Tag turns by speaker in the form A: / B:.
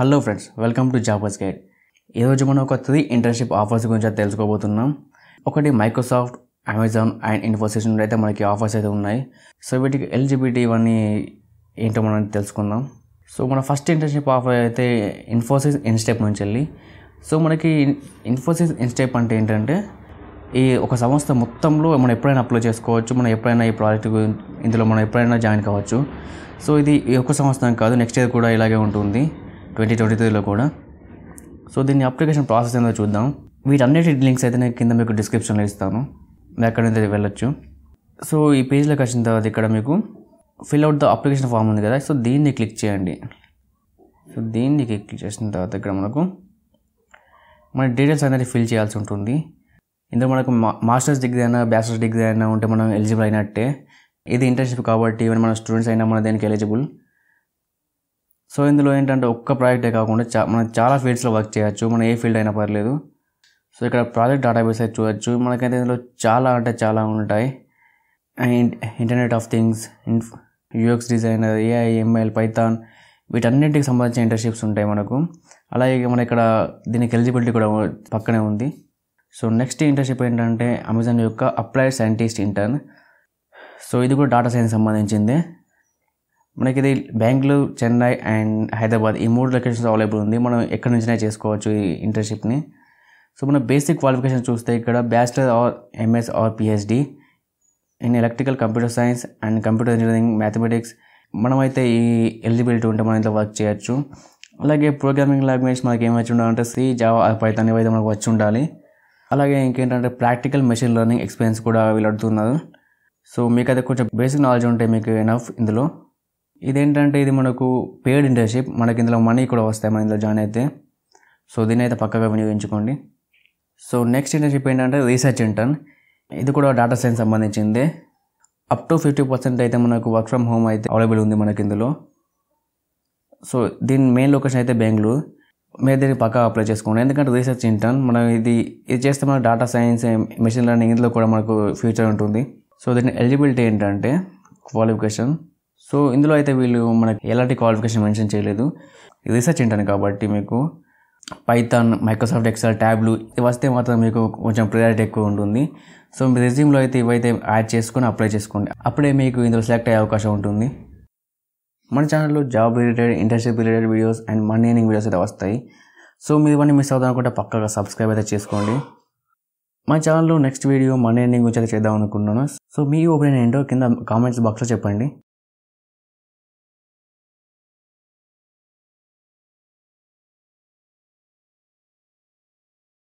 A: hello friends welcome to jobbers guide ఈరోజు మనం ఒక త్రీ ఇంటర్న్షిప్ ఆఫర్స్ గురించి తెలుసుకోబోతున్నాం ఒకటి మైక్రోసాఫ్ట్ అమెజాన్ అండ్ ఇన్ఫోసిస్ నుండి అయితే మనకి ఆఫర్స్ అయితే ఉన్నాయి సో వీటికి ఎలిజిబిలిటీ ఇవన్నీ ఏంటో మనం తెలుసుకుందాం సో మన ఫస్ట్ ఇంటర్న్షిప్ ఆఫర్ అయితే ఇన్ఫోసిస్ ఇన్స్టెప్ నుంచి వెళ్ళి సో మనకి ఇన్ఫోసిస్ ఇన్స్టెప్ అంటే ఏంటంటే ఈ ఒక సంస్థ మొత్తంలో మనం ఎప్పుడైనా అప్లై చేసుకోవచ్చు మనం ఎప్పుడైనా ఈ ప్రాజెక్ట్ ఇందులో మనం ఎప్పుడైనా జాయిన్ కావచ్చు సో ఇది ఈ ఒక్క సంవత్సరం కాదు నెక్స్ట్ ఇయర్ కూడా ఇలాగే ఉంటుంది ట్వంటీ ట్వంటీ త్రీలో కూడా సో దీన్ని అప్లికేషన్ ప్రాసెస్ ఏందో చూద్దాం వీటన్నిటి లింక్స్ అయితే నేను కింద మీకు డిస్క్రిప్షన్లో ఇస్తాను ఎక్కడి నుంచి వెళ్ళొచ్చు సో ఈ పేజ్లోకి వచ్చిన తర్వాత ఇక్కడ మీకు fill out the application form ఉంది కదా సో దీన్ని క్లిక్ చేయండి సో దీన్ని క్లిక్ చేసిన తర్వాత ఇక్కడ మనకు మన డీటెయిల్స్ అనేది ఫిల్ చేయాల్సి ఉంటుంది ఇందులో మనకు మాస్టర్స్ డిగ్రీ అయినా బ్యాచిలర్స్ డిగ్రీ అయినా ఉంటే మనం ఎలిజిబుల్ అయినట్టే ఇది ఇంటర్న్షిప్ కాబట్టి ఈవెన్ మన స్టూడెంట్స్ అయినా మన దేనికి ఎలిజిబుల్ సో ఇందులో ఏంటంటే ఒక్క ప్రాజెక్టే కాకుండా చా మనం చాలా ఫీల్డ్స్లో వర్క్ చేయొచ్చు మనం ఏ ఫీల్డ్ అయినా పర్లేదు సో ఇక్కడ ప్రాజెక్ట్ డేటాబేస్ అయితే చూడొచ్చు మనకైతే ఇందులో చాలా అంటే చాలా ఉంటాయి internet of things UX designer AI ML Python వీటన్నింటికి సంబంధించిన ఇంటర్న్షిప్స్ ఉంటాయి మనకు అలాగే మన ఇక్కడ దీనికి ఎలిజిబిలిటీ కూడా పక్కనే ఉంది సో నెక్స్ట్ ఇంటర్న్షిప్ ఏంటంటే అమెజాన్ యొక్క అప్లైడ్ సైంటిస్ట్ ఇంటర్న్ సో ఇది కూడా డాటా సైన్స్ సంబంధించింది మనకి ఇది బెంగళూరు చెన్నై అండ్ హైదరాబాద్ ఈ మూడు లొకేషన్స్ అవైలబుల్ ఉంది మనం ఎక్కడి నుంచినే చేసుకోవచ్చు ఈ ఇంటర్న్షిప్ని సో మన బేసిక్ క్వాలిఫికేషన్ చూస్తే ఇక్కడ bachelor or MS or PhD in electrical computer science and computer engineering mathematics మనమైతే ఈ ఎలిజిబిలిటీ ఉంటే మనం ఇంట్లో వర్క్ చేయొచ్చు అలాగే ప్రోగ్రామింగ్ లాంగ్వేజ్ మనకి ఏం వచ్చి ఉండాలంటే సి జావా పైతాన్ అయితే మనకు వచ్చి ఉండాలి అలాగే ఇంకేంటంటే ప్రాక్టికల్ మెషిన్ లెర్నింగ్ ఎక్స్పీరియన్స్ కూడా వీళ్ళు అడుగుతున్నారు సో మీకు అయితే కొంచెం బేసిక్ నాలెడ్జ్ ఉంటే మీకు ఎనఫ్ ఇందులో ఇదేంటంటే ఇది మనకు పేడ్ ఇంటర్న్షిప్ మనకి ఇందులో మనీ కూడా వస్తాయి మన ఇందులో జాయిన్ అయితే సో దీని అయితే పక్కగా వినియోగించుకోండి సో నెక్స్ట్ ఇంటర్న్షిప్ ఏంటంటే రీసెర్చ్ ఇంటర్న్ ఇది కూడా డాటా సైన్స్ సంబంధించిందే అప్ టు ఫిఫ్టీ పర్సెంట్ అయితే మనకు వర్క్ ఫ్రమ్ హోమ్ అయితే అవైలబుల్ ఉంది మనకి ఇందులో సో దీని మెయిన్ లొకేషన్ అయితే బెంగళూరు మీరు దీన్ని పక్కా అప్లై చేసుకోండి ఎందుకంటే రీసెర్చ్ ఇంటర్న్ మనం ఇది ఇది చేస్తే మనకు డాటా సైన్స్ మెషిన్ లెర్నింగ్ ఇందులో కూడా మనకు ఫ్యూచర్ ఉంటుంది సో దీని ఎలిజిబిలిటీ ఏంటంటే క్వాలిఫికేషన్ సో ఇందులో అయితే వీళ్ళు మనకి ఎలాంటి క్వాలిఫికేషన్ మెన్షన్ చేయలేదు రీసెర్చ్ ఇంటాను కాబట్టి మీకు పైథాన్ మైక్రోసాఫ్ట్ ఎక్సెల్ ట్యాబ్లు వస్తే మాత్రం మీకు కొంచెం ప్రియారిటీ ఎక్కువ ఉంటుంది సో మీ రెజ్యూమ్లో అయితే ఇవైతే యాడ్ చేసుకొని అప్లై చేసుకోండి అప్పుడే మీకు ఇందులో సెలెక్ట్ అయ్యే అవకాశం ఉంటుంది మన ఛానల్లో job related internship related videos and money earning videos అయితే వస్తాయి సో మీరు ఇవన్నీ మిస్ అవుదాం అనుకుంటే పక్కగా సబ్స్క్రైబ్ అయితే చేసుకోండి మన ఛానల్లో నెక్స్ట్ వీడియో మనీ ఎర్నింగ్ గురించి అయితే చేద్దాం అనుకుంటున్నాను సో మీ ఒపీనియన్ ఏంటో కింద కామెంట్స్ బాక్స్లో చెప్పండి